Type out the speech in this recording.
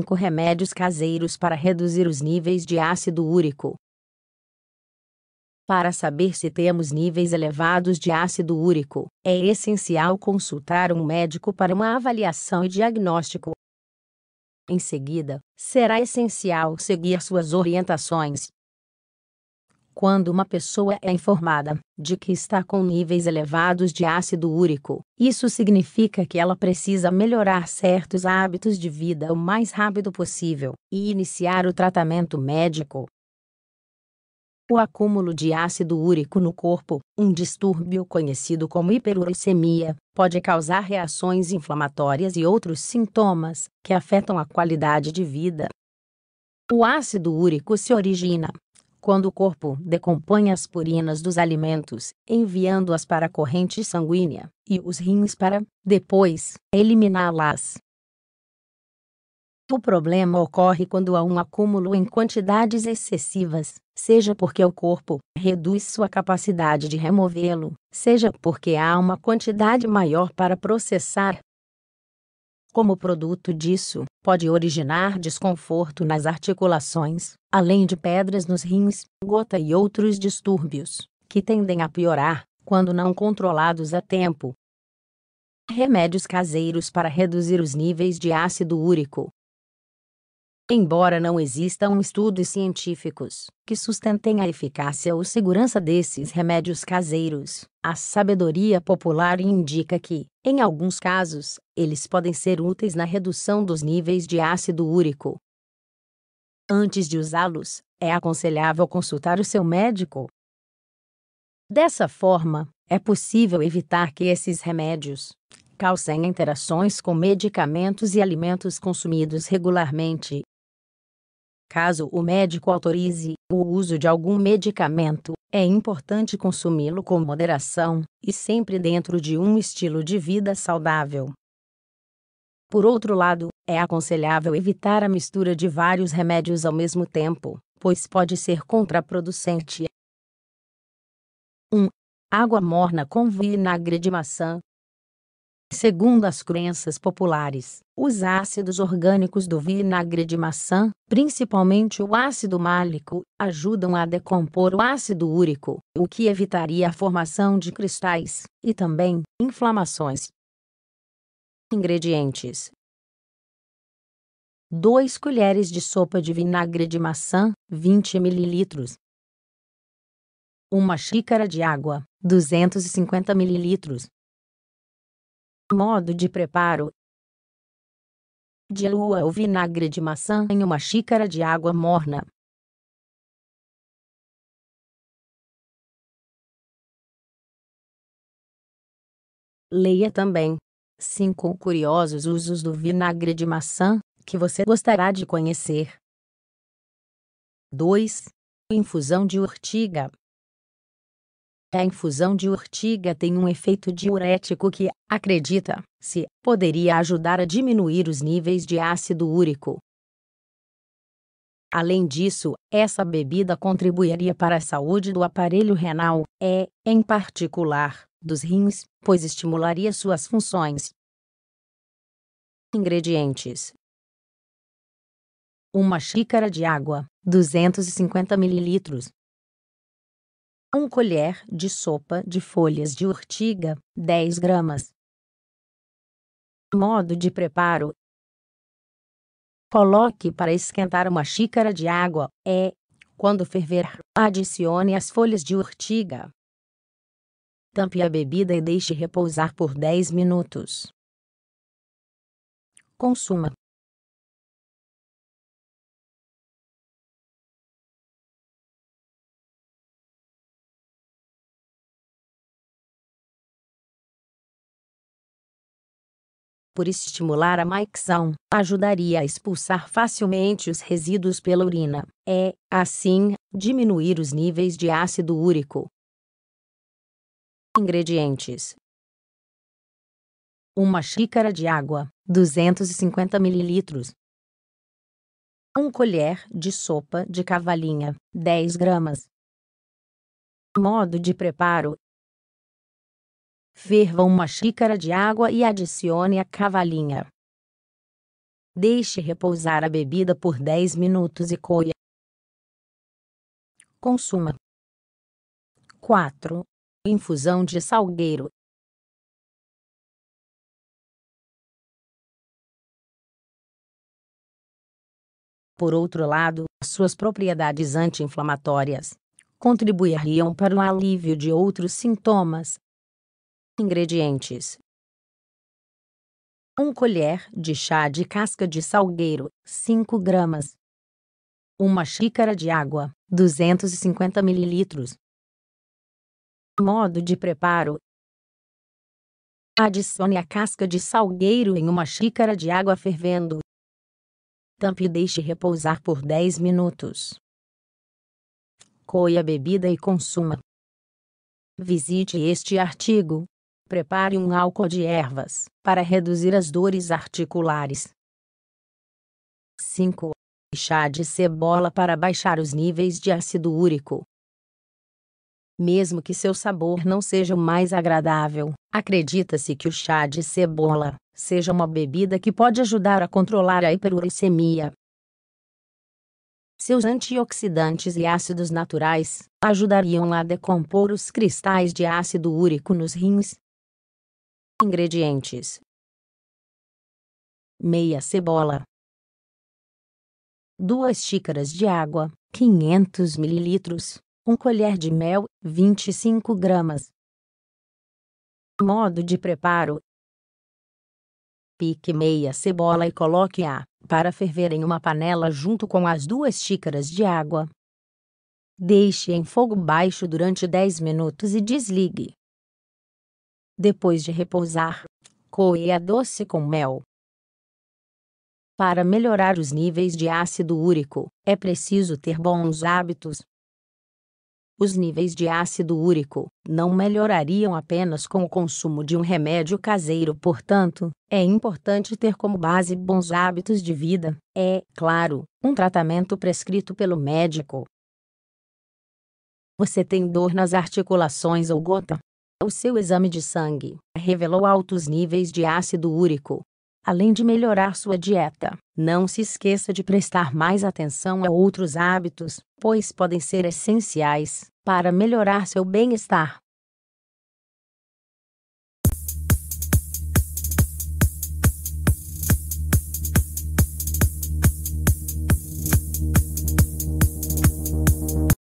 5 remédios caseiros para reduzir os níveis de ácido úrico. Para saber se temos níveis elevados de ácido úrico, é essencial consultar um médico para uma avaliação e diagnóstico. Em seguida, será essencial seguir suas orientações, quando uma pessoa é informada de que está com níveis elevados de ácido úrico, isso significa que ela precisa melhorar certos hábitos de vida o mais rápido possível e iniciar o tratamento médico. O acúmulo de ácido úrico no corpo, um distúrbio conhecido como hiperuricemia, pode causar reações inflamatórias e outros sintomas que afetam a qualidade de vida. O ácido úrico se origina quando o corpo decompõe as purinas dos alimentos, enviando-as para a corrente sanguínea, e os rins para, depois, eliminá-las. O problema ocorre quando há um acúmulo em quantidades excessivas, seja porque o corpo reduz sua capacidade de removê-lo, seja porque há uma quantidade maior para processar, como produto disso, pode originar desconforto nas articulações, além de pedras nos rins, gota e outros distúrbios, que tendem a piorar quando não controlados a tempo. Remédios caseiros para reduzir os níveis de ácido úrico. Embora não existam estudos científicos que sustentem a eficácia ou segurança desses remédios caseiros, a sabedoria popular indica que, em alguns casos, eles podem ser úteis na redução dos níveis de ácido úrico. Antes de usá-los, é aconselhável consultar o seu médico. Dessa forma, é possível evitar que esses remédios, causem interações com medicamentos e alimentos consumidos regularmente, Caso o médico autorize o uso de algum medicamento, é importante consumi-lo com moderação e sempre dentro de um estilo de vida saudável. Por outro lado, é aconselhável evitar a mistura de vários remédios ao mesmo tempo, pois pode ser contraproducente. 1. Água morna com vinagre de maçã, Segundo as crenças populares, os ácidos orgânicos do vinagre de maçã, principalmente o ácido málico, ajudam a decompor o ácido úrico, o que evitaria a formação de cristais e também inflamações. Ingredientes: 2 colheres de sopa de vinagre de maçã, 20 ml. 1 xícara de água, 250 ml. Modo de preparo. Dilua o vinagre de maçã em uma xícara de água morna. Leia também 5 curiosos usos do vinagre de maçã que você gostará de conhecer. 2. Infusão de urtiga. A infusão de urtiga tem um efeito diurético que, acredita-se, poderia ajudar a diminuir os níveis de ácido úrico. Além disso, essa bebida contribuiria para a saúde do aparelho renal, e, em particular, dos rins, pois estimularia suas funções. Ingredientes: Uma xícara de água, 250 ml, 1 colher de sopa de folhas de urtiga, 10 gramas. Modo de preparo: Coloque para esquentar uma xícara de água, é, quando ferver, adicione as folhas de urtiga. Tampe a bebida e deixe repousar por 10 minutos. Consuma por estimular a micção, ajudaria a expulsar facilmente os resíduos pela urina e, é, assim, diminuir os níveis de ácido úrico. Ingredientes: Uma xícara de água, 250 ml. Um colher de sopa de cavalinha, 10 gramas. Modo de preparo: Ferva uma xícara de água e adicione a cavalinha. Deixe repousar a bebida por 10 minutos e coia. Consuma. 4. Infusão de salgueiro. Por outro lado, suas propriedades anti-inflamatórias contribuiriam para o alívio de outros sintomas, Ingredientes: 1 colher de chá de casca de salgueiro, 5 gramas. 1 xícara de água, 250 ml. Modo de preparo: Adicione a casca de salgueiro em uma xícara de água fervendo. Tampe e deixe repousar por 10 minutos. Coe a bebida e consuma. Visite este artigo Prepare um álcool de ervas para reduzir as dores articulares. 5. Chá de cebola para baixar os níveis de ácido úrico. Mesmo que seu sabor não seja o mais agradável, acredita-se que o chá de cebola seja uma bebida que pode ajudar a controlar a hiperuricemia. Seus antioxidantes e ácidos naturais ajudariam a decompor os cristais de ácido úrico nos rins, Ingredientes: meia cebola, duas xícaras de água, 500 ml, 1 colher de mel, 25 gramas. Modo de preparo: pique meia cebola e coloque-a para ferver em uma panela junto com as duas xícaras de água. Deixe em fogo baixo durante 10 minutos e desligue. Depois de repousar, coe a doce com mel. Para melhorar os níveis de ácido úrico, é preciso ter bons hábitos. Os níveis de ácido úrico não melhorariam apenas com o consumo de um remédio caseiro, portanto, é importante ter como base bons hábitos de vida, é, claro, um tratamento prescrito pelo médico. Você tem dor nas articulações ou gota? O seu exame de sangue revelou altos níveis de ácido úrico. Além de melhorar sua dieta, não se esqueça de prestar mais atenção a outros hábitos, pois podem ser essenciais para melhorar seu bem-estar.